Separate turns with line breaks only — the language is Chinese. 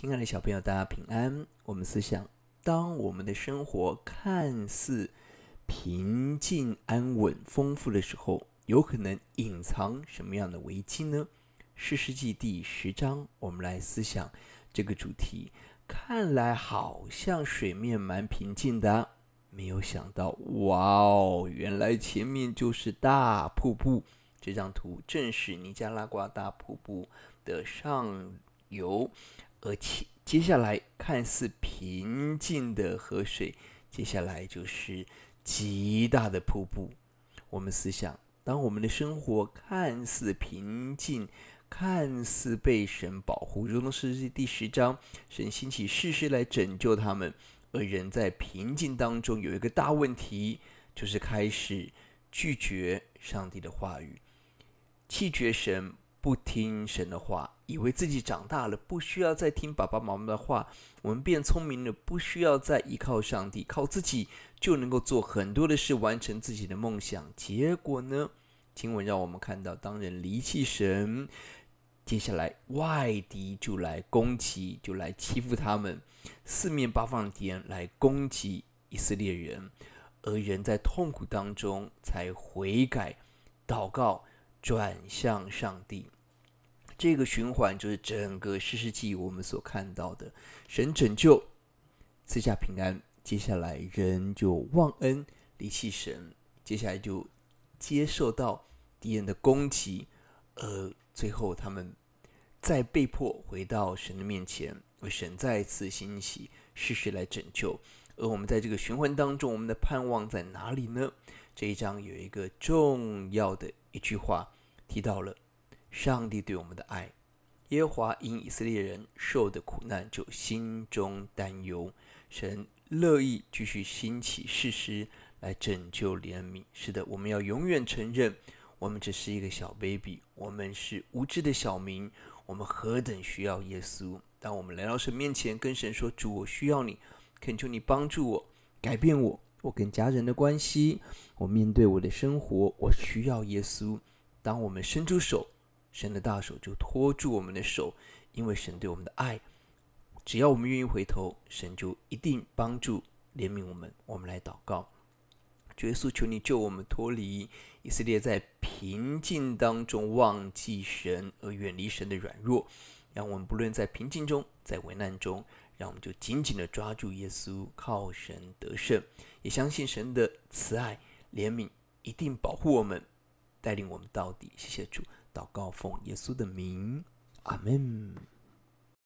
亲爱的小朋友，大家平安。我们思想，当我们的生活看似平静安稳、丰富的时候，有可能隐藏什么样的危机呢？《诗世纪》第十章，我们来思想这个主题。看来好像水面蛮平静的，没有想到，哇哦，原来前面就是大瀑布。这张图正是尼加拉瓜大瀑布的上游。而且接下来看似平静的河水，接下来就是极大的瀑布。我们思想，当我们的生活看似平静，看似被神保护，如同《是第十章，神兴起事事来拯救他们。而人在平静当中有一个大问题，就是开始拒绝上帝的话语，弃绝神。不听神的话，以为自己长大了，不需要再听爸爸妈妈的话；我们变聪明了，不需要再依靠上帝，靠自己就能够做很多的事，完成自己的梦想。结果呢？经文让我们看到，当人离弃神，接下来外敌就来攻击，就来欺负他们，四面八方的敌人来攻击以色列人，而人在痛苦当中才悔改、祷告。转向上帝，这个循环就是整个世世纪我们所看到的：神拯救，赐下平安，接下来人就忘恩离弃神，接下来就接受到敌人的攻击，而最后他们再被迫回到神的面前，为神再次兴起世事来拯救。而我们在这个循环当中，我们的盼望在哪里呢？这一章有一个重要的一句话，提到了上帝对我们的爱。耶和华因以色列人受的苦难，就心中担忧。神乐意继续兴起事实来拯救怜悯。是的，我们要永远承认，我们只是一个小 baby，我们是无知的小民，我们何等需要耶稣！当我们来到神面前，跟神说：“主，我需要你，恳求你帮助我，改变我。”我跟家人的关系，我面对我的生活，我需要耶稣。当我们伸出手，神的大手就托住我们的手，因为神对我们的爱。只要我们愿意回头，神就一定帮助怜悯我们。我们来祷告：，耶稣，求你救我们脱离以色列在平静当中忘记神而远离神的软弱。让我们不论在平静中，在危难中，让我们就紧紧的抓住耶稣，靠神得胜，也相信神的慈爱怜悯一定保护我们，带领我们到底。谢谢主，祷告奉耶稣的名，阿门。